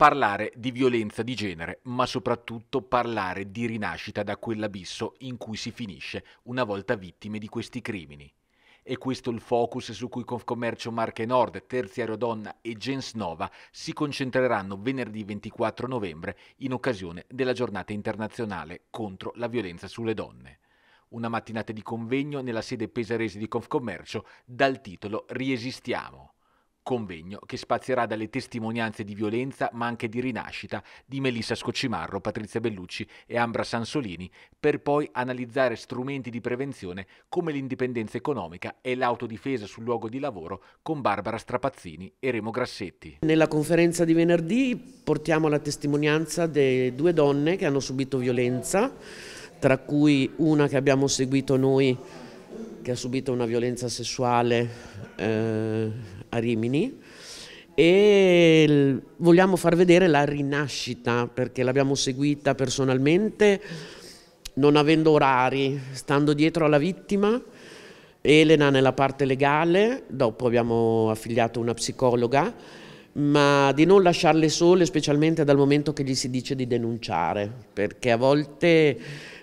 parlare di violenza di genere, ma soprattutto parlare di rinascita da quell'abisso in cui si finisce una volta vittime di questi crimini. E questo è il focus su cui Confcommercio Marche Nord, Terziario Donna e Gens Nova si concentreranno venerdì 24 novembre in occasione della giornata internazionale contro la violenza sulle donne. Una mattinata di convegno nella sede pesarese di Confcommercio dal titolo Riesistiamo convegno che spazierà dalle testimonianze di violenza ma anche di rinascita di Melissa Scocimarro, Patrizia Bellucci e Ambra Sansolini per poi analizzare strumenti di prevenzione come l'indipendenza economica e l'autodifesa sul luogo di lavoro con Barbara Strapazzini e Remo Grassetti. Nella conferenza di venerdì portiamo la testimonianza di due donne che hanno subito violenza, tra cui una che abbiamo seguito noi che ha subito una violenza sessuale eh, a Rimini e vogliamo far vedere la rinascita perché l'abbiamo seguita personalmente non avendo orari, stando dietro alla vittima. Elena nella parte legale, dopo abbiamo affiliato una psicologa, ma di non lasciarle sole, specialmente dal momento che gli si dice di denunciare, perché a volte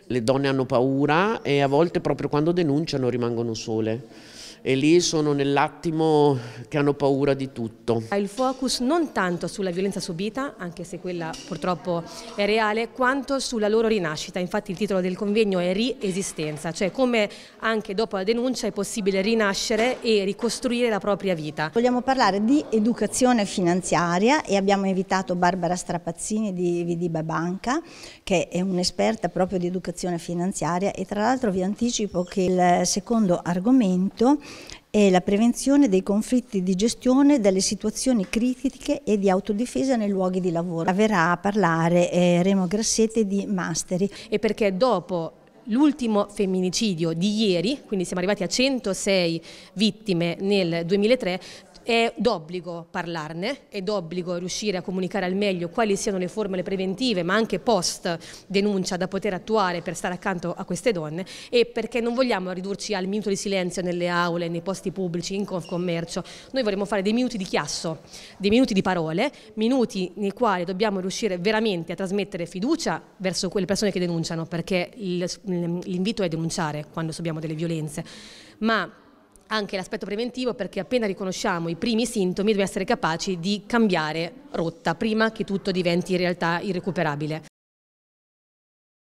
le donne hanno paura e a volte proprio quando denunciano rimangono sole e lì sono nell'attimo che hanno paura di tutto. Il focus non tanto sulla violenza subita, anche se quella purtroppo è reale, quanto sulla loro rinascita. Infatti il titolo del convegno è Riesistenza, cioè come anche dopo la denuncia è possibile rinascere e ricostruire la propria vita. Vogliamo parlare di educazione finanziaria e abbiamo invitato Barbara Strapazzini di Vidiba Banca, che è un'esperta proprio di educazione finanziaria e tra l'altro vi anticipo che il secondo argomento è la prevenzione dei conflitti di gestione delle situazioni critiche e di autodifesa nei luoghi di lavoro. Verrà a parlare eh, Remo Grassetti di Masteri. E perché dopo l'ultimo femminicidio di ieri, quindi siamo arrivati a 106 vittime nel 2003, è d'obbligo parlarne, è d'obbligo riuscire a comunicare al meglio quali siano le formule preventive, ma anche post denuncia da poter attuare per stare accanto a queste donne e perché non vogliamo ridurci al minuto di silenzio nelle aule, nei posti pubblici, in commercio. Noi vorremmo fare dei minuti di chiasso, dei minuti di parole, minuti nei quali dobbiamo riuscire veramente a trasmettere fiducia verso quelle persone che denunciano, perché l'invito è denunciare quando subiamo delle violenze. Ma anche l'aspetto preventivo perché appena riconosciamo i primi sintomi dobbiamo essere capaci di cambiare rotta prima che tutto diventi in realtà irrecuperabile.